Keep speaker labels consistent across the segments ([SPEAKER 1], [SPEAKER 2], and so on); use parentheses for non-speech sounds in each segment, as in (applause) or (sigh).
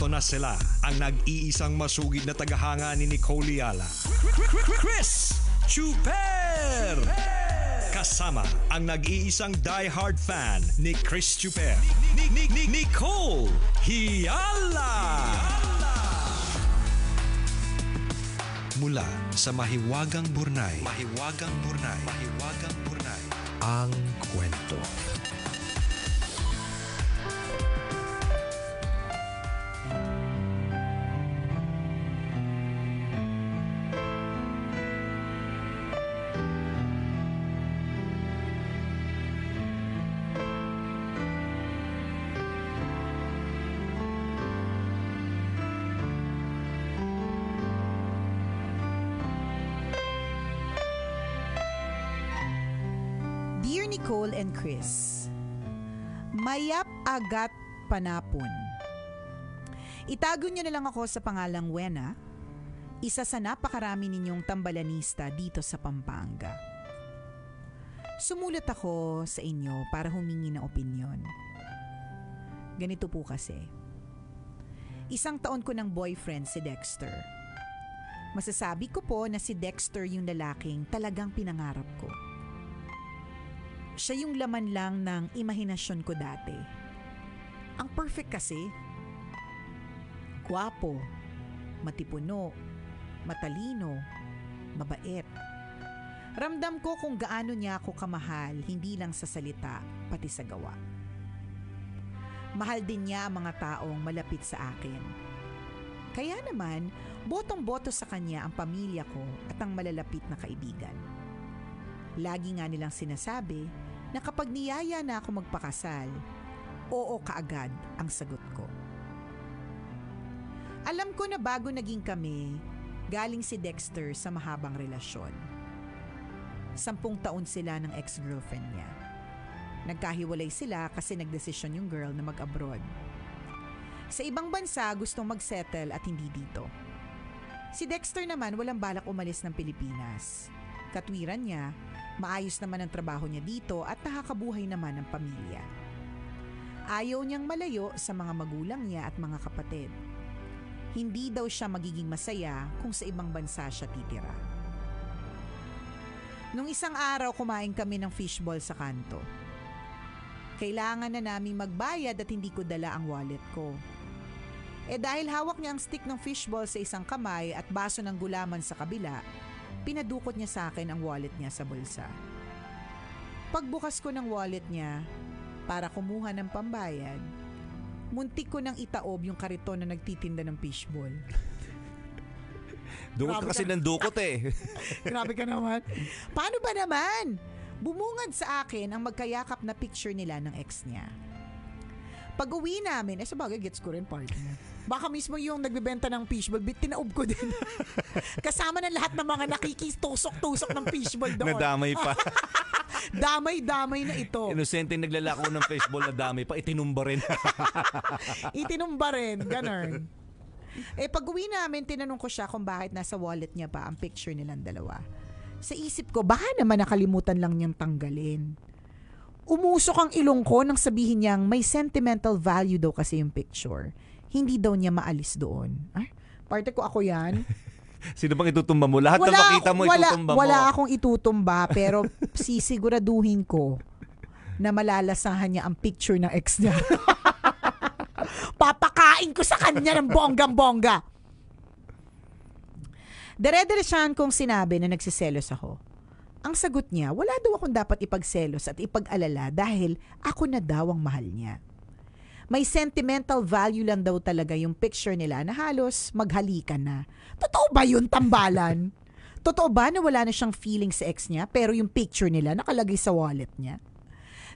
[SPEAKER 1] Ito na sila, ang nag-iisang masugid na tagahanga ni Nicole Yala.
[SPEAKER 2] Chris Chuper!
[SPEAKER 1] Kasama ang nag-iisang die-hard fan ni Chris Chuper. Ni- Nicole Hiala! Mula sa Mahiwagang Burnay. Mahiwagang Burnay. Mahiwagang Burnay. Ang
[SPEAKER 2] Nicole and Chris. Mayap Agat Panapon. Itago nyo na lang ako sa pangalang Wena, isa sa napakarami ninyong tambalanista dito sa Pampanga. Sumulat ako sa inyo para humingi ng opinyon. Ganito po kasi. Isang taon ko ng boyfriend si Dexter. Masasabi ko po na si Dexter yung lalaking talagang pinangarap ko siya yung laman lang ng imahinasyon ko dati. Ang perfect kasi, gwapo, matipuno, matalino, mabait. Ramdam ko kung gaano niya ako kamahal, hindi lang sa salita, pati sa gawa. Mahal din niya ang mga taong malapit sa akin. Kaya naman, botong-boto sa kanya ang pamilya ko at ang malalapit na kaibigan. Lagi nga nilang sinasabi na kapag niyaya na ako magpakasal, oo kaagad ang sagot ko. Alam ko na bago naging kami, galing si Dexter sa mahabang relasyon. Sampung taon sila ng ex-girlfriend niya. Nagkahiwalay sila kasi nagdesisyon yung girl na mag-abroad. Sa ibang bansa, gustong magsettle at hindi dito. Si Dexter naman walang balak umalis ng Pilipinas. Katwiran niya, Maayos naman ang trabaho niya dito at nakakabuhay naman ang pamilya. Ayaw niyang malayo sa mga magulang niya at mga kapatid. Hindi daw siya magiging masaya kung sa ibang bansa siya titira. Nung isang araw kumain kami ng fishball sa kanto. Kailangan na namin magbayad at hindi ko dala ang wallet ko. Eh dahil hawak niya ang stick ng fishball sa isang kamay at baso ng gulaman sa kabila, pinadukot niya sa akin ang wallet niya sa bulsa. Pagbukas ko ng wallet niya para kumuha ng pambayad, muntik ko nang itaob yung kariton na nagtitinda ng fishball. (laughs)
[SPEAKER 1] dukot ka kasi ng
[SPEAKER 2] dukot eh. (laughs) Grabe ka naman. Paano ba naman? Bumungad sa akin ang magkayakap na picture nila ng ex niya. Pag uwi namin, eh sabagay gets ko rin partner. Baka mismo yung nagbebenta ng fishball, bit tinaob ko din. (laughs) Kasama na lahat ng mga nakikitusok-tusok ng fishball doon. Nadamay pa. (laughs) damay-damay na
[SPEAKER 1] ito. Inosente naglalako ng fishball na damay pa, itinumba rin. (laughs)
[SPEAKER 2] itinumba rin, ganun. Eh pag uwi namin, tinanong ko siya kung bakit nasa wallet niya pa ang picture nilang dalawa. Sa isip ko, baka naman nakalimutan lang niyang tanggalin. Umusok ang ilong ko nang sabihin niyang may sentimental value daw kasi yung picture hindi daw niya maalis doon. Ah, parte ko ako yan.
[SPEAKER 1] (laughs) Sino bang itutumba mo? Lahat wala, na makita mo, wala, itutumba mo. Wala
[SPEAKER 2] akong itutumba, pero (laughs) sisiguraduhin ko na malalasahan niya ang picture ng ex niya. (laughs) Papakain ko sa kanya ng bonggang-bongga. Dere-deresyan kong sinabi na nagsiselos ako. Ang sagot niya, wala daw akong dapat ipagselos at ipag-alala dahil ako na daw ang mahal niya may sentimental value lang daw talaga yung picture nila na halos maghalika na. Totoo ba yun, tambalan? (laughs) Totoo ba na wala na siyang feeling sa ex niya pero yung picture nila nakalagay sa wallet niya?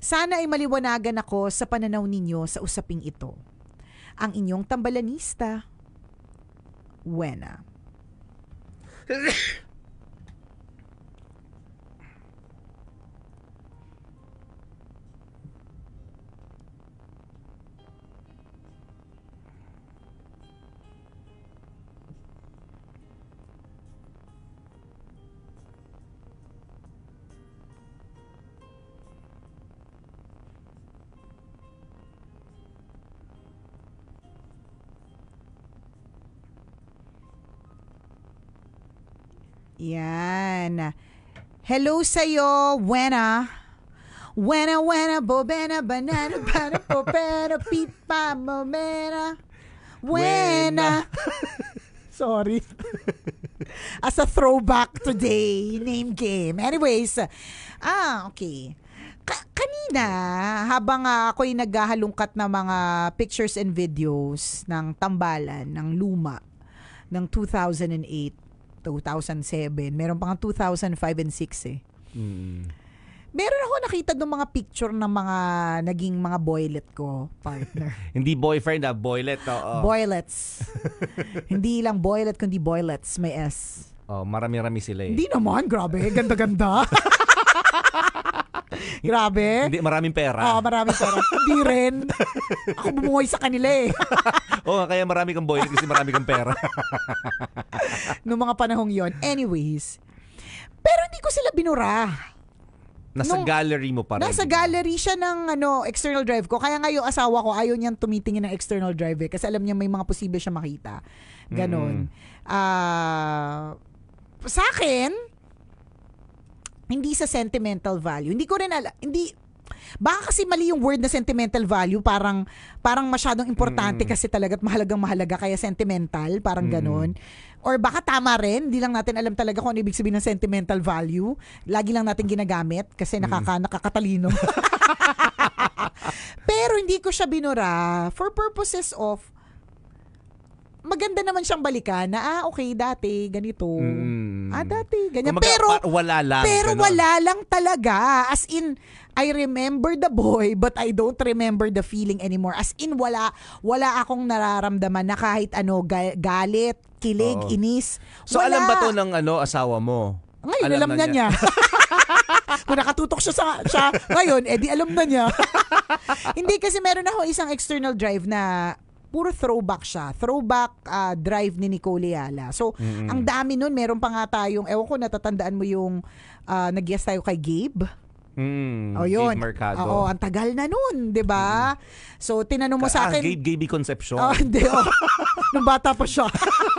[SPEAKER 2] Sana ay maliwanagan ako sa pananaw ninyo sa usaping ito. Ang inyong tambalanista, Wena. (coughs) Yan. Hello sa'yo, Wena. Wena, Wena, Bobena, Banana, Banana, Popena, Pipa, Momena. Wena. (laughs) Sorry. As a throwback today, name game. Anyways, ah, okay. Ka- kanina, habang uh, ako'y naghahalungkat ng mga pictures and videos ng tambalan, ng luma, ng 2008, 2007. Meron pang 2005 and 6 eh. Mm. Meron ako nakita ng mga picture ng mga naging mga boylet ko, partner.
[SPEAKER 1] (laughs) Hindi boyfriend ah, boylet. Oo.
[SPEAKER 2] Boylets. (laughs) Hindi lang boylet, kundi boylets. May S.
[SPEAKER 1] Oh, marami-rami sila eh. Hindi naman,
[SPEAKER 2] grabe. Ganda-ganda. (laughs) (laughs)
[SPEAKER 1] Grabe. Hindi, maraming pera. Oo,
[SPEAKER 2] maraming pera. Hindi rin. Ako bumungoy sa kanila eh.
[SPEAKER 1] (laughs) Oo, oh, kaya marami kang boy kasi marami kang pera.
[SPEAKER 2] (laughs) Noong mga panahong yon. Anyways, pero hindi ko sila binura. Nasa Nung,
[SPEAKER 1] gallery mo pa rin. Nasa
[SPEAKER 2] gallery siya ng ano, external drive ko. Kaya ngayon, asawa ko, ayaw niyang tumitingin ng external drive eh, kasi alam niya may mga posible siya makita. Ganon. Mm. Ah... Mm. Uh, sa akin, hindi sa sentimental value. Hindi ko rin ala, hindi Baka kasi mali yung word na sentimental value, parang parang masyadong importante mm. kasi talaga at mahalagang mahalaga kaya sentimental, parang mm. ganun. Or baka tama rin, hindi lang natin alam talaga kung ano ibig sabihin ng sentimental value. Lagi lang natin ginagamit kasi mm. nakaka mm. nakakatalino. (laughs) Pero hindi ko siya binura for purposes of maganda naman siyang balikan na ah okay dati ganito. Mm. Ah dati ganyan. Kumaga, pero wala lang. Pero ganun. wala lang talaga. As in I remember the boy but I don't remember the feeling anymore. As in wala wala akong nararamdaman na kahit ano ga- galit, kilig, Oo. inis. So wala. alam ba to ng ano asawa mo? Ngayon alam, alam na niya. niya. (laughs) (laughs) Kung nakatutok siya sa siya ngayon, edi eh, alam na niya. (laughs) Hindi kasi meron ako isang external drive na puro throwback siya. Throwback uh, drive ni Nicole Yala. So, mm-hmm. ang dami nun. Meron pa nga tayong, ewan ko, natatandaan mo yung uh, nag-guest tayo kay Gabe. Mm, o oh, yun. Gabe Mercado. Oo, ang tagal na nun, di ba? Mm. So, tinanong mo sa ah, akin... Ah, Gabe,
[SPEAKER 1] Gabe Concepcion. Oh, hindi.
[SPEAKER 2] Oh. (laughs) nung bata pa siya.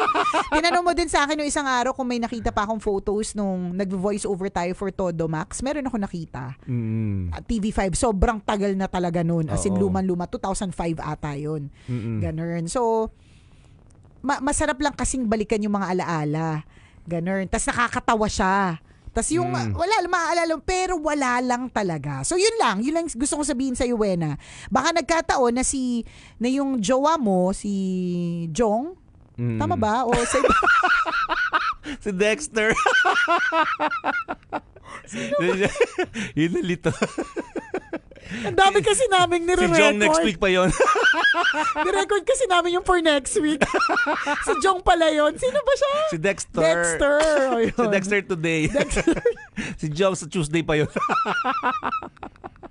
[SPEAKER 2] (laughs) tinanong mo din sa akin yung isang araw kung may nakita pa akong photos nung nag-voice over tayo for Todo Max. Meron ako nakita. Mm. Mm-hmm. Ah, TV5. Sobrang tagal na talaga nun. As in, luman-luma. 2005 ata yun. Mm-mm. Ganun. So, ma- masarap lang kasing balikan yung mga alaala. Ganun. Tapos nakakatawa siya. Tapos yung, mm. wala, maaalala, pero wala lang talaga. So yun lang, yun lang gusto ko sabihin sa iyo, Wena. Baka nagkataon na si, na yung jowa mo, si Jong,
[SPEAKER 1] mm. tama ba?
[SPEAKER 2] O si, (laughs) si Dexter. (laughs)
[SPEAKER 1] Sino ba? (laughs) yun nalito.
[SPEAKER 2] Ang dami kasi naming nire-record. Si Jong next week pa yon. (laughs) Nirecord kasi namin yung for next week. si Jong pala yon. Sino ba siya? Si
[SPEAKER 1] Dexter. Dexter. Oh, si Dexter today. Dexter. (laughs) si Jong sa Tuesday pa yon.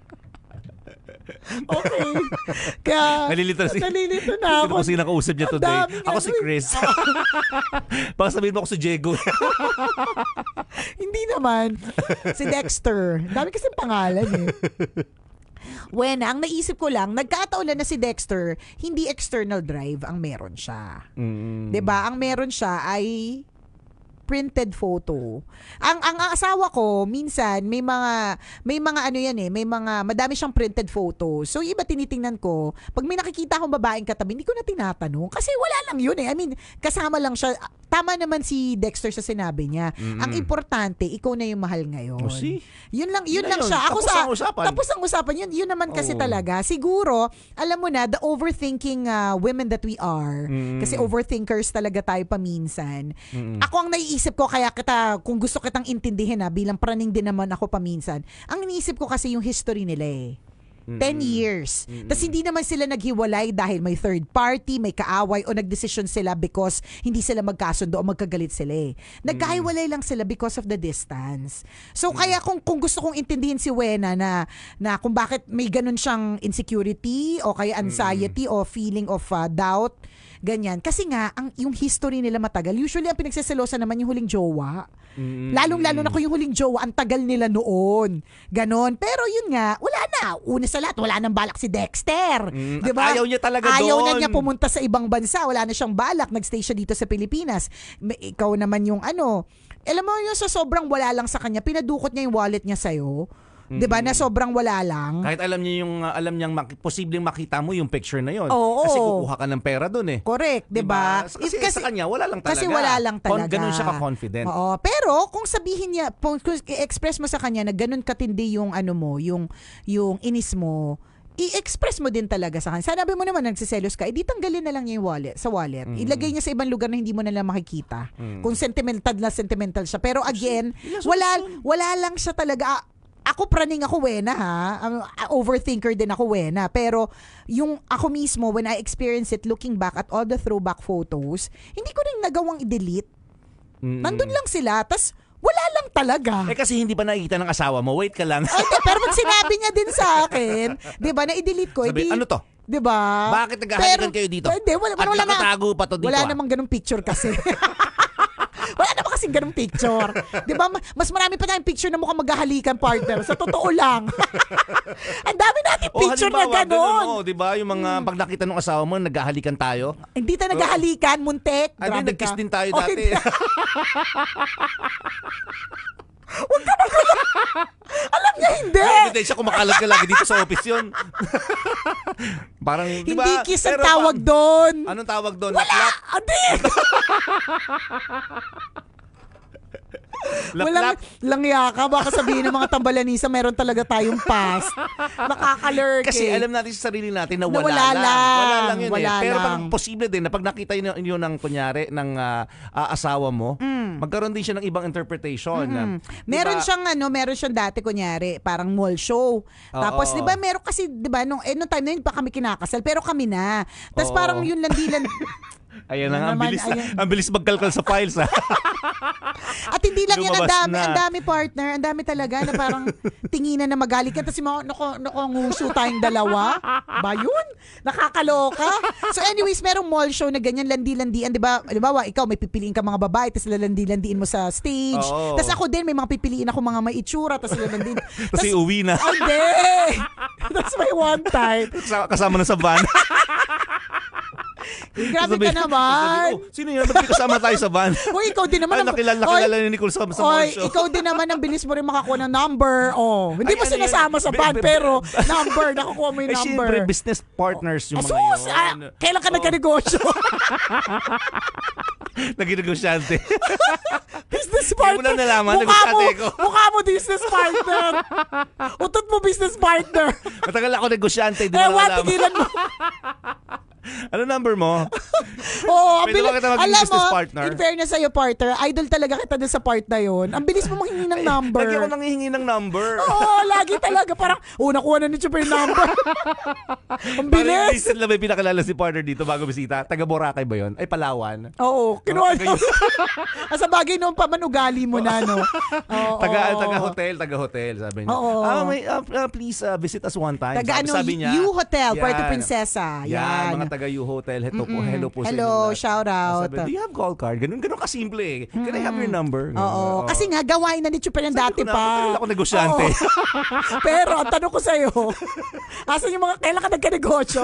[SPEAKER 1] (laughs) okay. Kaya, nalilito si, nalilito na ako. Sino kasi nakausap niya today? Ako si Chris. Baka sabihin mo ako si Diego.
[SPEAKER 2] Hindi naman. Si Dexter. Dami kasi pangalan eh. When, ang naisip ko lang, nagkataon na si Dexter, hindi external drive ang meron siya. Mm. 'Di ba? Ang meron siya ay printed photo. Ang ang, asawa ko minsan may mga may mga ano yan eh, may mga madami siyang printed photo. So iba tinitingnan ko, pag may nakikita akong babaeng katabi, hindi ko na tinatanong kasi wala lang yun eh. I mean, kasama lang siya. Tama naman si Dexter sa sinabi niya. Mm-hmm. Ang importante, ikaw na yung mahal ngayon. Oh, see? Yun lang, yun, yun lang yun. siya. Ako tapos sa ang usapan. Tapos ang usapan. Yun, yun naman kasi oh. talaga. Siguro, alam mo na, the overthinking uh, women that we are. Mm-hmm. Kasi overthinkers talaga tayo paminsan. Mm-hmm. Ako ang nai iniisip ko kaya kita, kung gusto kitang intindihin ha, bilang praning din naman ako paminsan, ang iniisip ko kasi yung history nila eh. 10 years. Mm-hmm. Tapos hindi naman sila naghiwalay dahil may third party, may kaaway o nagdesisyon sila because hindi sila magkasundo o magkagalit sila eh. Nagkahiwalay lang sila because of the distance. So mm-hmm. kaya kung kung gusto kong intindihin si Wena na na kung bakit may ganun siyang insecurity o kaya anxiety mm-hmm. o feeling of uh, doubt, ganyan. Kasi nga, ang, yung history nila matagal, usually ang pinagseselosa naman yung huling jowa. Mm-hmm. Lalong-lalo na kung yung huling jowa, ang tagal nila noon. Ganon. Pero yun nga, wala na. Una sa lahat, wala nang balak si Dexter. Mm, diba? Ayaw niya talaga ayaw doon. Ayaw na niya pumunta sa ibang bansa. Wala na siyang balak. Nagstay siya dito sa Pilipinas. Ikaw naman yung ano, alam mo yung sa sobrang wala lang sa kanya, pinadukot niya yung wallet niya sa'yo. Mm-hmm. 'Di ba? Na sobrang wala lang.
[SPEAKER 1] Kahit alam niya yung uh, alam niyang mak- posibleng makita mo yung picture na yon oo, kasi kukuha ka ng pera
[SPEAKER 2] doon eh. Correct, 'di ba? Diba? Kasi, diba? kasi sa kanya wala lang talaga. Kasi wala lang talaga. Kon- ganun siya ka-confident. Oo, pero kung sabihin niya, kung express mo sa kanya na ganun katindi yung ano mo, yung yung inis mo, i-express mo din talaga sa kanya. Sanabi mo naman nagsiselos ka, edi eh, tanggalin na lang niya yung wallet, sa wallet. Mm-hmm. Ilagay niya sa ibang lugar na hindi mo na lang makikita. Mm-hmm. Kung sentimental na sentimental siya. Pero again, wala wala lang siya talaga ah, ako praning ako wena ha. Um, overthinker din ako wena. Pero yung ako mismo, when I experience it, looking back at all the throwback photos, hindi ko rin nagawang i-delete. Mm-mm. Nandun lang sila. Tapos wala lang talaga. Eh kasi hindi pa nakikita ng asawa mo. Wait ka lang. Ay, di, pero pag sinabi niya din sa akin, di ba, na i-delete ko. Sabi, eh, di, ano to? Di ba? Bakit naghahalikan kayo dito? Hindi, wala, wala, wala na. pa to dito. Wala ah. namang ganung picture kasi. (laughs) Wala naman kasi ganung picture. 'Di ba? Mas marami pa tayong picture na mukhang maghahalikan partner. Sa totoo lang. (laughs) Ang dami nating picture na ganun. oh,
[SPEAKER 1] 'di ba? Yung mga mm. pag nakita ng asawa mo, naghahalikan tayo.
[SPEAKER 2] Hindi tayo naghahalikan, muntek. Grabe Ay, nagkiss din tayo dati. (laughs) Huwag ka na (laughs) Alam niya hindi. Hindi siya kumakalat
[SPEAKER 1] ka lagi dito sa office yun. (laughs) Parang, di ba? Hindi kiss ang tawag doon. Anong tawag doon? Wala! Adi! (laughs)
[SPEAKER 2] (laughs) Lap, Walang lap. langya ka. Baka sabihin ng mga tambalanisa, meron talaga tayong past. Makakalurk Kasi eh. alam
[SPEAKER 1] natin sa sarili natin na wala, na wala lang. lang. Eh. Wala lang yun wala eh. Pero lang. pag posible din na pag nakita yun, yun ng kunyari ng uh, uh, asawa mo, mm. magkaroon din siya ng ibang interpretation. Mm-hmm. Diba? Meron siyang
[SPEAKER 2] ano, meron siyang dati kunyari, parang mall show. Tapos 'di ba meron kasi 'di ba nung eh, nung time na yun pa kami kinakasal, pero kami na. Tapos parang yun lang dilan (laughs)
[SPEAKER 1] Ayan na nga, ang bilis, ang bilis magkalkal sa files ha. Ah.
[SPEAKER 2] (laughs) At hindi lang yan, ang dami, ang dami partner, ang dami talaga na parang (laughs) tinginan na magalit ka. Tapos mo, nako, nako, nguso tayong dalawa. Ba yun? Nakakaloka. So anyways, merong mall show na ganyan, landi-landian, di ba? Halimbawa, ikaw may pipiliin ka mga babae, tapos lalandi-landiin mo sa stage. Tapos ako din, may mga pipiliin ako mga may itsura, tapos lalandiin.
[SPEAKER 1] (laughs) tapos iuwi na. Ay, di!
[SPEAKER 2] Tapos may one time.
[SPEAKER 1] Kasama na sa van. Eh, grabe sabi, ka naman. Sabi, oh, sino yan? Ba't kasama tayo sa van? (laughs) Uy, ikaw din naman. Ay, nakilala, nakilala ni Nicole
[SPEAKER 2] sa, sa oy, show. ikaw din naman ang bilis mo rin makakuha ng number. Oh, hindi mo ano sinasama sa van, pero (laughs) number, nakukuha mo yung number. Ay, syempre,
[SPEAKER 1] business partners yung oh, mga yun. Ah,
[SPEAKER 2] kailan ka oh. nagka-negosyo? (laughs)
[SPEAKER 1] Nag-negosyante. business partner. Hindi mo lang nalaman, negosyante ko. Mukha mo business partner. Utot mo business partner.
[SPEAKER 2] Matagal ako negosyante, hindi mo lang eh, nalaman. Eh, tigilan mo ano number mo? (laughs) Oo, ang Pwede alam business mo, partner? in fairness sa'yo, partner, idol talaga kita doon sa part na yon. Ang bilis mo manghingi ng number. Lagi ako nanghihingi ng number. Oo, lagi talaga. Parang, oh, nakuha na ni Chupa yung number. (laughs)
[SPEAKER 1] ang Parang bilis. recent lang may pinakilala si partner dito bago bisita. Taga Boracay ba yun? Ay, Palawan.
[SPEAKER 2] Oo, ano, kinuha na. Ah, Sa bagay noon pamanugali mo na, no? (laughs)
[SPEAKER 1] Oo, Taga, oo. taga hotel, taga hotel, sabi niya. Oo. Ah, may,
[SPEAKER 2] ah, ah, please ah,
[SPEAKER 1] visit us one time. Taga sabi, ano, sabi niya. U Hotel, Puerto Yan. Princesa. Yan, Yan. mga taga U Hotel. Ito po, hello po sa Hello,
[SPEAKER 2] shout out. Sabi, do you
[SPEAKER 1] have call card? Ganun, ganun simple eh. Can I have your mm. number? Ganun, Oo. Kasi
[SPEAKER 2] nga, gawain na ni Chupan yan dati pa. Kailan ako negosyante. (laughs) Pero ang tanong ko sa'yo, asan yung mga, kailan ka nagka-negosyo?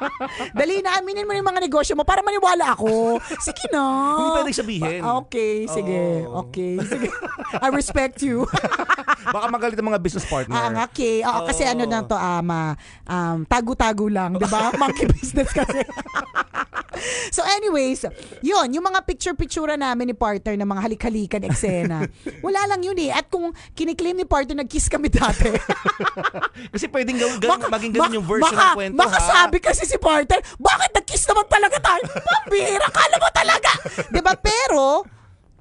[SPEAKER 2] (laughs) Dali na, aminin mo yung mga negosyo mo para maniwala ako. Sige na. Hindi pwedeng sabihin. Ah, Okay, sige. Oo. Okay, sige. I respect you. (laughs) Baka magalit ang mga business partner. ah, okay. Oo, kasi ano na to, ama. Ah, um, tago-tago lang, di ba? Monkey business kasi. (laughs) so anyways, yun, yung mga picture picture namin ni partner ng mga halik-halikan eksena. (laughs) Wala lang yun eh. At kung kiniklaim ni partner, nag-kiss kami dati. (laughs) kasi pwedeng gawin, gan- maging ganun yung version baka, ng kwento baka ha. sabi kasi si partner, bakit nag-kiss naman talaga tayo? Pambira, kala mo talaga. ba diba? Pero,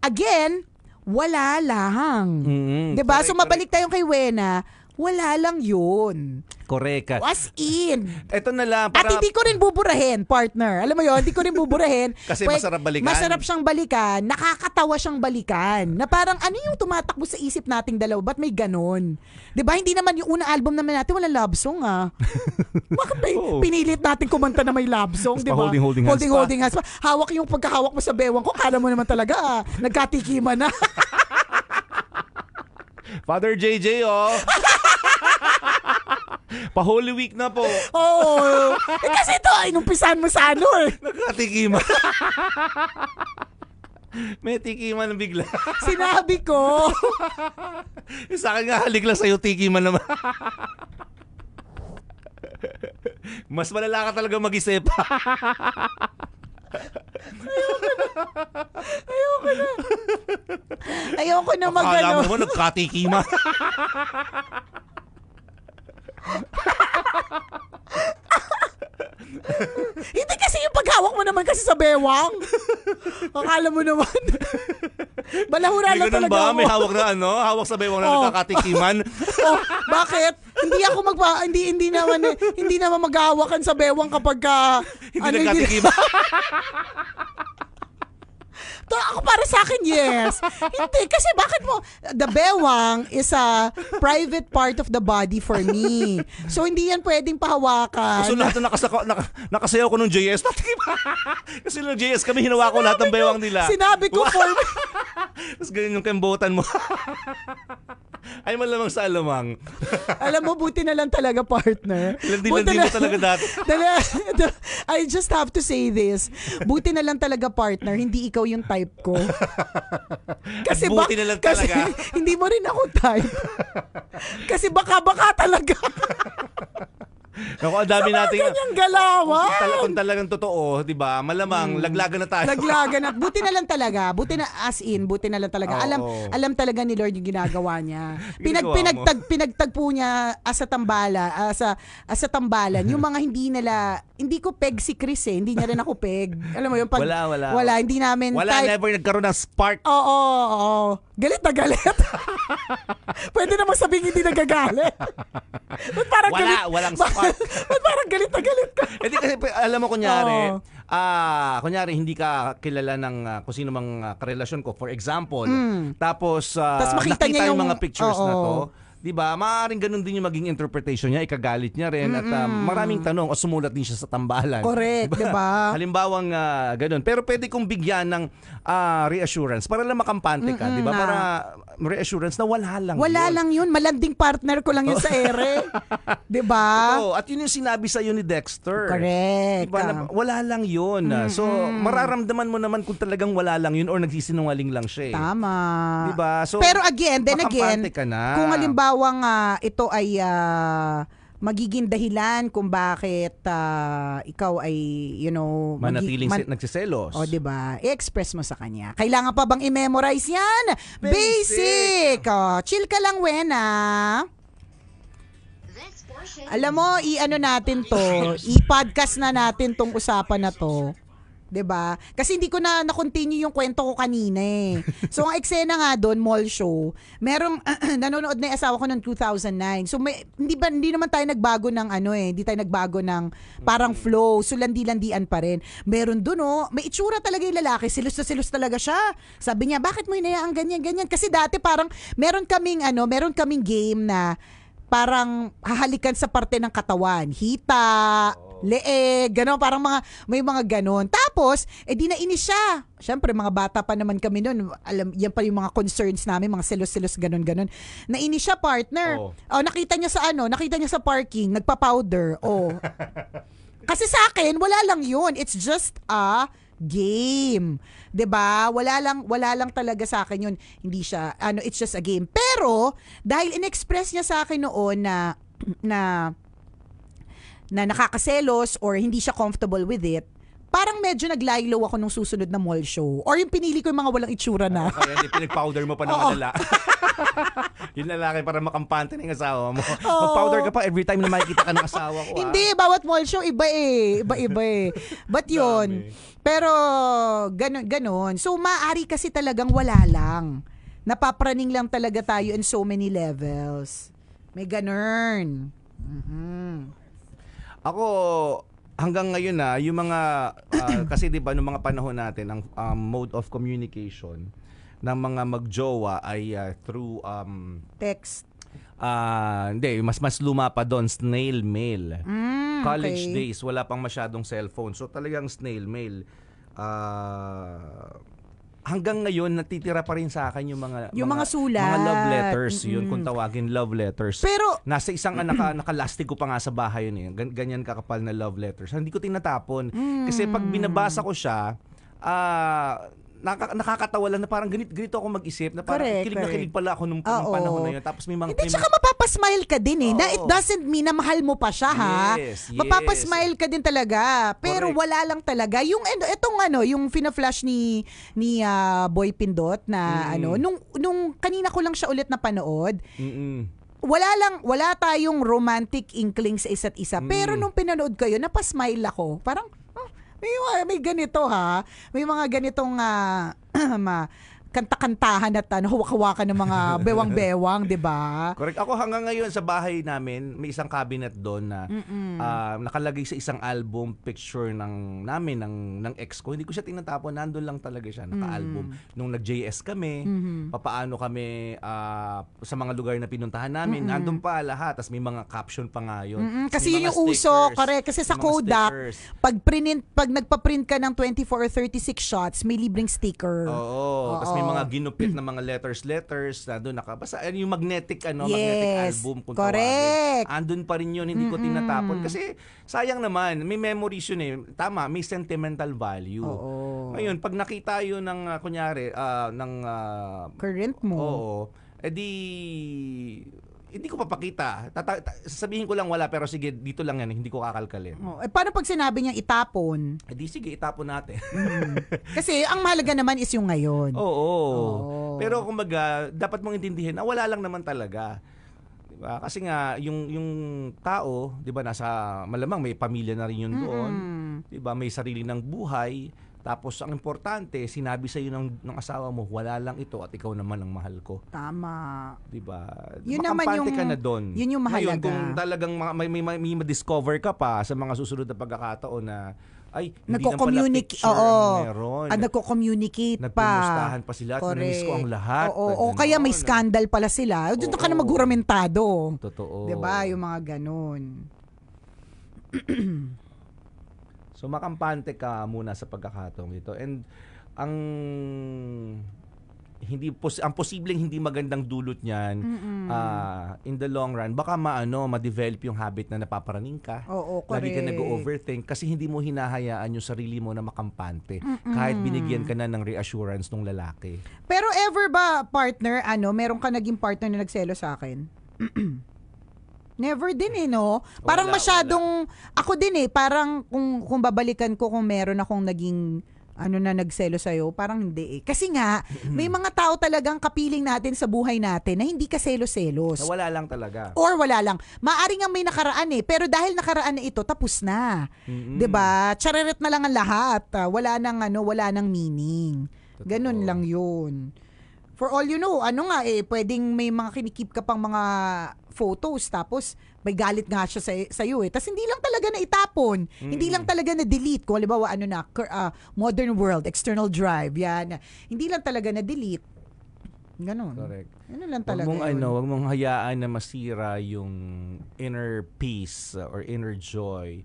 [SPEAKER 2] again, wala lang. Mm-hmm. 'Di ba? So mabalik tayo kay Wena wala lang yun.
[SPEAKER 1] Correct. As
[SPEAKER 2] in. Ito na lang. Para... At hindi ko rin buburahin, partner. Alam mo yun, hindi ko rin buburahin. (laughs) Kasi Pwede, masarap balikan. Masarap siyang balikan. Nakakatawa siyang balikan. Na parang ano yung tumatakbo sa isip nating dalawa? Ba't may ganun? ba diba? Hindi naman yung una album naman natin, walang love song ah. (laughs) Bakit oh. pinilit natin kumanta na may love song, di ba? Holding, holding, holding, hands holding hands pa. Hawak yung pagkahawak mo sa bewang ko. Kala mo naman talaga ah. Nagkatikiman na. (laughs)
[SPEAKER 1] Father JJ, oh. (laughs) pa Holy Week na po. Oo. Oh, eh, kasi ito, inumpisan mo sa ano eh. Nagkatikiman. (laughs) May tikiman bigla. (laughs) Sinabi ko. Eh, sa akin nga, halik lang sa'yo, tikiman naman. Mas malala ka talaga mag-isip.
[SPEAKER 2] Ayoko na. Ayoko na mag Akala ano. mo naman nagkatikima. (laughs) (laughs) Hindi kasi yung paghawak mo naman kasi sa bewang. Akala mo naman. (laughs) Balahura lang talaga ba? ako. May hawak na ano?
[SPEAKER 1] Hawak sa bewang na oh. nakakatikiman?
[SPEAKER 2] (laughs) oh, bakit? hindi ako magpa hindi hindi naman hindi naman maghahawakan sa bewang kapag ka, hindi ano, nakatikiman to ako para sa akin, yes. Hindi, kasi bakit mo, the bewang is a private part of the body for me. So, hindi yan pwedeng pahawakan. So, lahat na nakasaka, naka,
[SPEAKER 1] nakasayaw ko ng JS. (laughs) kasi ng JS kami, hinawa ko lahat ng bewang nila.
[SPEAKER 2] Sinabi ko for me. (laughs) Tapos ganyan yung kembotan mo. (laughs) Ay, malamang sa alamang. Alam mo, buti na lang talaga partner. Landi-landi mo talaga dati. I just have to say this. Buti na lang talaga partner, hindi ikaw yung type type ko. (laughs) kasi Buti ba, na lang kasi, talaga. (laughs) hindi mo rin ako type. (laughs) kasi baka-baka talaga.
[SPEAKER 1] Naku, ang dami nating... Ganyang
[SPEAKER 2] galawan! Kung, kung
[SPEAKER 1] talagang totoo, di ba? Malamang, hmm. laglagan na tayo. Laglagan
[SPEAKER 2] na. (laughs) Buti na lang talaga. Buti na as in. Buti na lang talaga. Oh, alam oh. alam talaga ni Lord yung ginagawa niya. (laughs) Pinag, pinagtag, pinagtagpo niya as a tambala, as a, as a tambalan. Yung mga hindi nila... Hindi ko peg si Chris eh. Hindi niya rin ako peg. Alam mo yung pag... Wala, wala. Wala, hindi namin... Wala, type... never nagkaroon ng spark. Oo, oo, oo. Galit na galit. (laughs) Pwede naman sabihin hindi nagagalit. But parang wala, galit. walang spark park. (laughs) Ba't parang galit na galit ka? Hindi eh, kasi alam mo kunyari, oh.
[SPEAKER 1] ah, kunyari hindi ka kilala ng uh, kung sino mang uh, karelasyon ko. For example, mm. tapos uh, nakita niya yung, yung mga pictures oh, na to. 'di ba? Maaring ganun din yung maging interpretation niya, ikagalit niya rin Mm-mm. at um, maraming tanong o sumulat din siya sa tambalan. Correct, 'di ba? (laughs) Halimbawang uh, ganun. Pero pwede kong bigyan ng uh, reassurance para lang makampante ka, 'di ba? Para reassurance na wala
[SPEAKER 2] lang. Wala yun. lang 'yun, malanding partner ko lang 'yun sa (laughs) ere. 'Di ba? Oo, at yun yung sinabi sa yun ni Dexter. Correct. Diba, na, ah. wala lang 'yun.
[SPEAKER 1] Ah. Mm-mm. So mararamdaman mo naman kung talagang wala lang 'yun or nagsisinungaling lang siya. Eh. Tama. 'Di ba? So Pero again, then again, ka na. kung
[SPEAKER 2] halimbawa halimbawang uh, ito ay uh, magiging dahilan kung bakit uh, ikaw ay you know manatiling man- nagseselos. O oh, di ba? express mo sa kanya. Kailangan pa bang i-memorize 'yan? Basic. Basic. Oh, chill ka lang, Wena. Alam mo, i-ano natin 'to, (laughs) i-podcast na natin 'tong usapan na 'to 'di ba? Kasi hindi ko na na-continue yung kwento ko kanina eh. (laughs) So ang eksena nga doon, mall show. Merong (clears throat) nanonood na yung asawa ko noong 2009. So may, hindi ba hindi naman tayo nagbago ng ano eh, hindi tayo nagbago ng parang flow. So landi-landian pa rin. Meron doon oh, may itsura talaga yung lalaki, silos na silos talaga siya. Sabi niya, "Bakit mo ang ganyan ganyan?" Kasi dati parang meron kaming ano, meron kaming game na parang hahalikan sa parte ng katawan. Hita, oh. leeg, gano'n. Parang mga, may mga gano'n. Tapos, eh di nainis siya. Siyempre, mga bata pa naman kami noon. Alam, yan pa yung mga concerns namin, mga selos-selos, gano'n, gano'n. Nainis siya, partner. Oh. oh. nakita niya sa ano, nakita niya sa parking, nagpa-powder. Oh. (laughs) Kasi sa akin, wala lang yun. It's just a... Uh, game. 'Di ba? Wala lang wala lang talaga sa akin 'yun. Hindi siya ano, it's just a game. Pero dahil inexpress niya sa akin noon na (clears throat) na na nakakaselos or hindi siya comfortable with it, parang medyo naglaylo ako nung susunod na mall show. Or yung pinili ko yung mga walang itsura na.
[SPEAKER 1] Kaya hindi pinag-powder mo pa ng malala. (laughs) yung lalaki para makampante ng asawa mo. Oh. Mag-powder ka pa every time na makikita ka ng asawa ko. (laughs) Ah.
[SPEAKER 2] hindi, ah. bawat mall show iba eh. Iba-iba eh. But yun. Pero ganun, ganun. So maari kasi talagang wala lang. Napapraning lang talaga tayo in so many levels. May ganun.
[SPEAKER 1] Mm-hmm. Ako, hanggang ngayon na ah, yung mga uh, (clears throat) kasi 'di ba nung mga panahon natin ang um, mode of communication ng mga magjowa ay uh, through um, text. Uh, hindi, mas mas luma pa doon snail mail. Mm, College okay. days wala pang masyadong cellphone. So talagang snail mail. Uh, hanggang ngayon natitira pa rin sa akin yung mga yung mga, mga sulat mga love letters mm-hmm. yun kung tawagin love letters pero nasa isang mm-hmm. naka nakalastik ko pa nga sa bahay yun eh ganyan kakapal na love letters hindi ko tinatapon mm-hmm. kasi pag binabasa ko siya uh, naka, nakakatawa lang na parang ganit, ganito ako mag-isip na parang correct, kilig correct. na kilig pala ako nung, nung ah, panahon na yun. Tapos may mga... Hindi, tsaka
[SPEAKER 2] mapapasmile ka din eh. Oo. Na it doesn't mean na mahal mo pa siya ha. Yes, yes. Mapapasmile ka din talaga. Pero correct. wala lang talaga. Yung ano, etong ano, yung fina-flash ni ni uh, Boy Pindot na mm. ano, nung nung kanina ko lang siya ulit napanood. Mm-mm wala lang, wala tayong romantic inklings sa isa't isa. Mm. Pero nung pinanood ko yun, napasmile ako. Parang, may, may ganito ha, may mga ganitong uh, (clears throat) kanta-kantahan at ano, hawak-hawakan ng mga (laughs) bewang-bewang, di ba?
[SPEAKER 1] Correct. Ako hanggang ngayon sa bahay namin, may isang cabinet doon na mm uh, nakalagay sa isang album picture ng namin, ng, ng ex ko. Hindi ko siya tinatapon, nandun lang talaga siya, naka-album. Mm-hmm. Nung nag-JS kami, mm-hmm. papaano kami uh, sa mga lugar na pinuntahan namin, mm-hmm. nandun pa lahat. Tapos may mga caption pa nga yun. Kasi yun yung uso, correct. Kasi sa Kodak,
[SPEAKER 2] pag, print, pag nagpa-print ka ng 24 or 36 shots, may libreng sticker. Oo. Oo. Tapos may mga
[SPEAKER 1] ginupit na mga letters letters na doon nakabasa eh, yung magnetic ano yes. magnetic album kung correct tawagin. andun pa rin yun hindi mm-hmm. ko tinatapon kasi sayang naman may memories yun eh tama may sentimental value oo. ngayon pag nakita yun ng ah, kunyari uh, ng uh, current mo oo edi eh, hindi ko papakita. Tata- sabihin ko lang wala pero sige dito lang yan, eh, hindi ko kakalkalin.
[SPEAKER 2] Oh, eh, paano pag sinabi niya itapon? Eh, di sige itapon natin. Mm. (laughs) Kasi ang mahalaga naman is yung ngayon. Oo. oo. Oh.
[SPEAKER 1] Pero kumbaga dapat mong intindihin na wala lang naman talaga. Di ba? Kasi nga yung yung tao, 'di ba, nasa malamang may pamilya na rin yun doon. Mm-hmm. 'Di ba, may sarili ng buhay tapos ang importante, sinabi sa iyo ng, ng asawa mo, wala lang ito at ikaw naman ang mahal ko.
[SPEAKER 2] Tama.
[SPEAKER 1] 'Di ba? Yun naman yung ka na doon. Yun yung mahalaga. Ngayon, kung talagang may may, may, may ma-discover ka pa sa mga susunod na pagkakataon na ay, hindi na pala picture oo, meron. Ah,
[SPEAKER 2] nagko-communicate pa. Nagpumustahan pa sila at namiss ko ang lahat. Oo, oo, kaya may scandal pala sila. Dito ka na maghuramentado. Totoo. 'Di ba? Yung mga ganun.
[SPEAKER 1] (clears throat) So makampante ka muna sa pagkakataong ito. And ang hindi pos- ang posibleng hindi magandang dulot niyan uh, in the long run baka maano ma-develop yung habit na napaparaning ka.
[SPEAKER 2] Oo, Lagi ka nag-overthink
[SPEAKER 1] kasi hindi mo hinahayaan yung sarili mo na makampante Mm-mm. kahit binigyan ka na ng reassurance ng lalaki.
[SPEAKER 2] Pero ever ba partner ano, meron ka naging partner na nagselo sa akin? (clears throat) Never din eh, no? Parang wala, masyadong, wala. ako din eh, parang kung, kung babalikan ko kung meron akong naging ano na nagselo iyo parang hindi eh. Kasi nga, may mga tao talagang kapiling natin sa buhay natin na hindi ka selos selos wala lang talaga. Or wala lang. Maari nga may nakaraan eh, pero dahil nakaraan na ito, tapos na. Mm-hmm. 'Di ba? Chareret na lang ang lahat. Ah, wala nang ano, wala nang meaning. Totoo. Ganun lang 'yun for all you know, ano nga eh, pwedeng may mga kinikip ka pang mga photos tapos may galit nga siya sa sa'yo eh. Tapos hindi lang talaga na itapon. Mm-hmm. Hindi mm. lang talaga na delete. Kung halimbawa ano na, uh, modern world, external drive, yan. Hindi lang talaga na delete. Ganun. Correct. Ano lang talaga wag mong, yun. ano,
[SPEAKER 1] wag mong hayaan na masira yung inner peace uh, or inner joy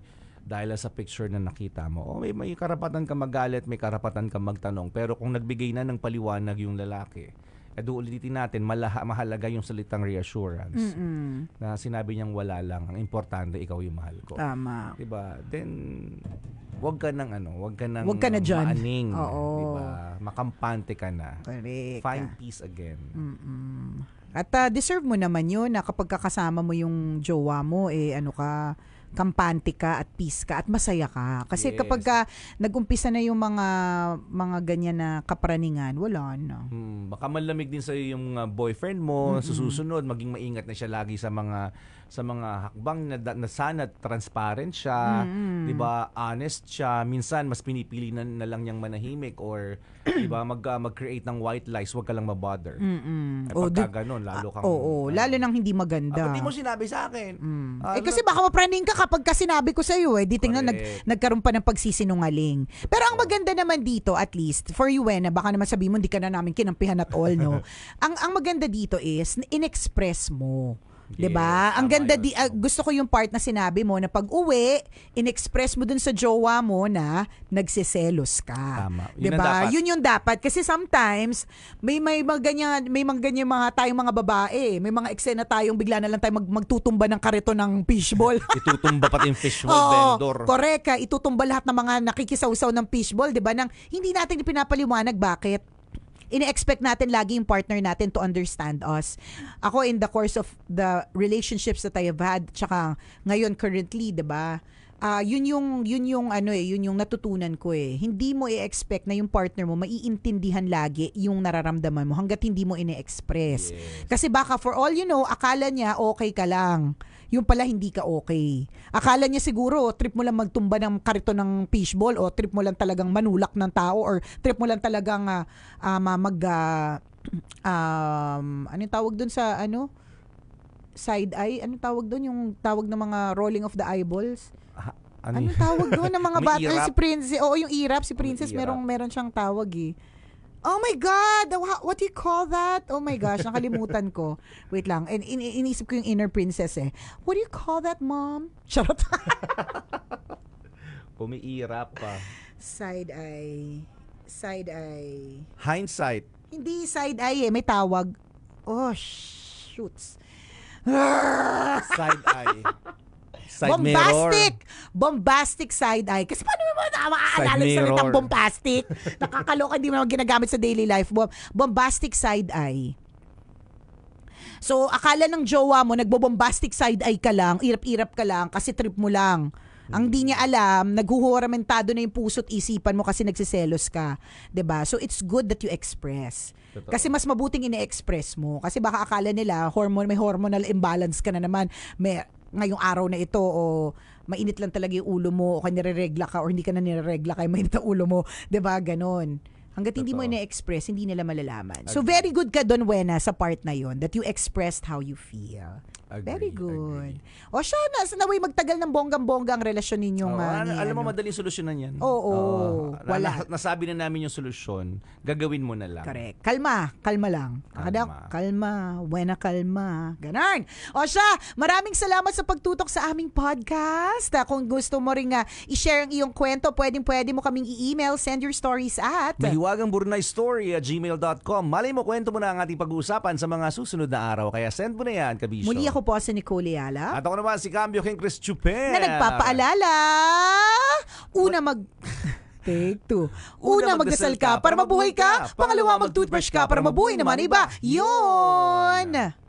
[SPEAKER 1] dahil sa picture na nakita mo. Oh, may, may karapatan ka magalit, may karapatan ka magtanong. Pero kung nagbigay na ng paliwanag yung lalaki, eh doon ulitin natin, malaha, mahalaga yung salitang reassurance. Mm-mm. Na sinabi niyang wala lang, ang importante ikaw yung mahal
[SPEAKER 2] ko. Tama.
[SPEAKER 1] 'Di ba? Then wag ka nang ano, wag ka nang Wag ka na dyan. maaning, Oo. 'di ba? Makampante ka na. Correct. Find peace again.
[SPEAKER 2] Mm-mm. At ah, deserve mo naman yun na kapag kakasama mo yung jowa mo, eh ano ka, kampante ka at peace ka at masaya ka. Kasi yes. kapag ka, ah, nagumpisa na yung mga mga ganyan na kapraningan, wala na.
[SPEAKER 1] Hmm, baka malamig din sa yung ah, boyfriend mo, mm-hmm. susunod maging maingat na siya lagi sa mga sa mga hakbang na, na sana transparent siya, mm-hmm. 'di ba? Honest siya. Minsan mas pinipili na, na lang niyang manahimik or 'di ba mag uh, mag-create ng white lies, wag ka lang mabother.
[SPEAKER 2] Mm-hmm. Eh, oh, pagka ganun, lalo kang ah, Oo, oh, oh, lalo nang hindi maganda. Ako, di mo sinabi sa akin. Mm. Uh, eh kasi baka mapraning ka kapag sinabi ko sa iyo eh. Di tingnan nag, nagkaroon pa ng pagsisinungaling. Pero ang maganda naman dito at least for you eh, na baka naman sabihin mo hindi ka na namin kinampihan at all no. (laughs) ang ang maganda dito is in-express mo. 'Di ba? Yes, diba? ang ganda di uh, gusto ko yung part na sinabi mo na pag-uwi, inexpress mo dun sa jowa mo na nagseselos ka. 'Di ba? Yun yung dapat kasi sometimes may may mga ganyan, may mga ganyan mga tayong mga babae, may mga eksena tayong bigla na lang tayong mag, magtutumba ng karito ng fishball.
[SPEAKER 1] (laughs) itutumba pati yung fishball Oo, vendor. Correct,
[SPEAKER 2] ka, itutumba lahat ng mga nakikisawsaw ng fishball, 'di ba? Nang hindi natin pinapaliwanag bakit ini-expect natin lagi yung partner natin to understand us. Ako in the course of the relationships that I have had tsaka ngayon currently, 'di ba? Ah, uh, yun yung yun yung ano eh, yun yung natutunan ko eh. Hindi mo i-expect na yung partner mo maiintindihan lagi yung nararamdaman mo hangga't hindi mo ine express Yes. Kasi baka for all you know, akala niya okay ka lang yung pala hindi ka okay. Akala niya siguro, trip mo lang magtumba ng karito ng fishball o trip mo lang talagang manulak ng tao or trip mo lang talagang uh, uh, mag... Uh, um, ano tawag dun sa ano? Side eye? Ano tawag dun? Yung tawag ng mga rolling of the eyeballs?
[SPEAKER 1] ano, tawag doon ng mga (laughs) bata? Si
[SPEAKER 2] Prince, oo, yung irap. Si Princess, merong, meron siyang tawag eh. Oh my God! What do you call that? Oh my gosh, nakalimutan ko. (laughs) Wait lang. And in, in, inisip ko yung inner princess eh. What do you call that, mom? (laughs) Charot.
[SPEAKER 1] (laughs) Umiirap pa.
[SPEAKER 2] Side eye. Side eye.
[SPEAKER 1] Hindsight.
[SPEAKER 2] Hindi side eye eh. May tawag. Oh, shoots. side eye.
[SPEAKER 1] Side bombastic!
[SPEAKER 2] Mirror. Bombastic side eye. Kasi paano mo na maaalala yung salitang bombastic? (laughs) Nakakaloka, hindi mo naman ginagamit sa daily life. bombastic side eye. So, akala ng jowa mo, nagbo-bombastic side eye ka lang, irap-irap ka lang, kasi trip mo lang. Ang di niya alam, naghuhuramentado na yung puso't isipan mo kasi nagsiselos ka. ba? Diba? So it's good that you express. Totoo. Kasi mas mabuting ini-express mo. Kasi baka akala nila, hormone, may hormonal imbalance ka na naman. May, ngayong araw na ito o mainit lang talaga yung ulo mo o kaya ka or hindi ka na nireregla kaya mainit ang ulo mo. 'Di ba? Ganon. Hanggat hindi mo ina-express, hindi nila malalaman. Agree. So very good ka, Don Wena, sa part na yon that you expressed how you feel. Agree, very good. Agree. O siya, na, naway magtagal ng bonggang-bongga ang relasyon ninyong... Oh, uh, ni, alam ano. mo,
[SPEAKER 1] madaling solusyonan yan.
[SPEAKER 2] Oo, oh, oh, uh, wala.
[SPEAKER 1] Na, nasabi na namin yung solusyon, gagawin mo na lang. Correct.
[SPEAKER 2] Kalma, kalma lang. Kalma. Kalma, Wena kalma. Ganun. O siya, maraming salamat sa pagtutok sa aming podcast. Ah, kung gusto mo rin uh, ah, i-share ang iyong kwento, pwedeng-pwede mo kaming i-email, send your stories at... Mahiwa
[SPEAKER 1] Hiwagang Burnay at gmail.com. Malay mo, kwento mo na ang ating pag-uusapan sa mga susunod na araw. Kaya send mo na yan, Kabisyo. Muli
[SPEAKER 2] ako po si Nicole Yala.
[SPEAKER 1] At ako naman si Cambio King Chris
[SPEAKER 2] Chupen. Na nagpapaalala. Una mag... (laughs) Take two. Una, Una magdasal ka para mabuhay ka. Pangalawa, mag-toothbrush ka para mabuhay naman iba. Yun!